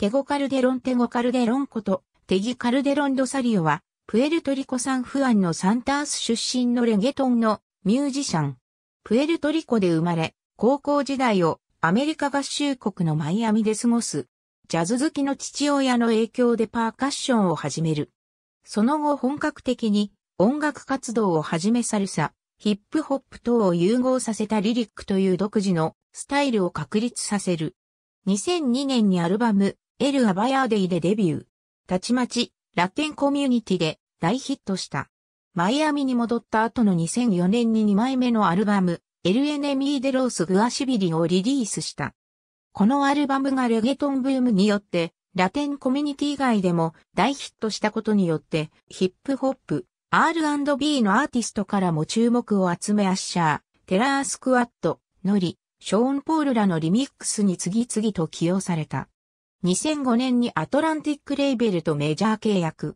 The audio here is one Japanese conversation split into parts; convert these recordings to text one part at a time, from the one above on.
テゴカルデロンテゴカルデロンことテギカルデロンドサリオはプエルトリコサンフアンのサンタース出身のレゲトンのミュージシャン。プエルトリコで生まれ、高校時代をアメリカ合衆国のマイアミで過ごす。ジャズ好きの父親の影響でパーカッションを始める。その後本格的に音楽活動を始めサルサ、ヒップホップ等を融合させたリリックという独自のスタイルを確立させる。2002年にアルバムエル・アバヤーデイでデビュー。たちまち、ラテンコミュニティで大ヒットした。マイアミに戻った後の2004年に2枚目のアルバム、エル・エネミー・デロース・グアシビリをリリースした。このアルバムがレゲトンブームによって、ラテンコミュニティ以外でも大ヒットしたことによって、ヒップホップ、R&B のアーティストからも注目を集めアッシャー、テラースクワット、ノリ、ショーン・ポールらのリミックスに次々と起用された。2005年にアトランティックレイベルとメジャー契約。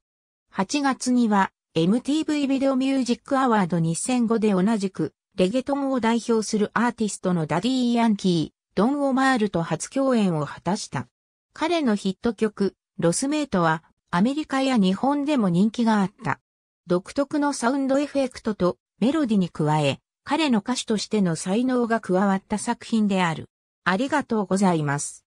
8月には MTV ビデオミュージックアワード2005で同じくレゲトンを代表するアーティストのダディ・ヤンキー、ドン・オマールと初共演を果たした。彼のヒット曲、ロスメイトはアメリカや日本でも人気があった。独特のサウンドエフェクトとメロディに加え、彼の歌手としての才能が加わった作品である。ありがとうございます。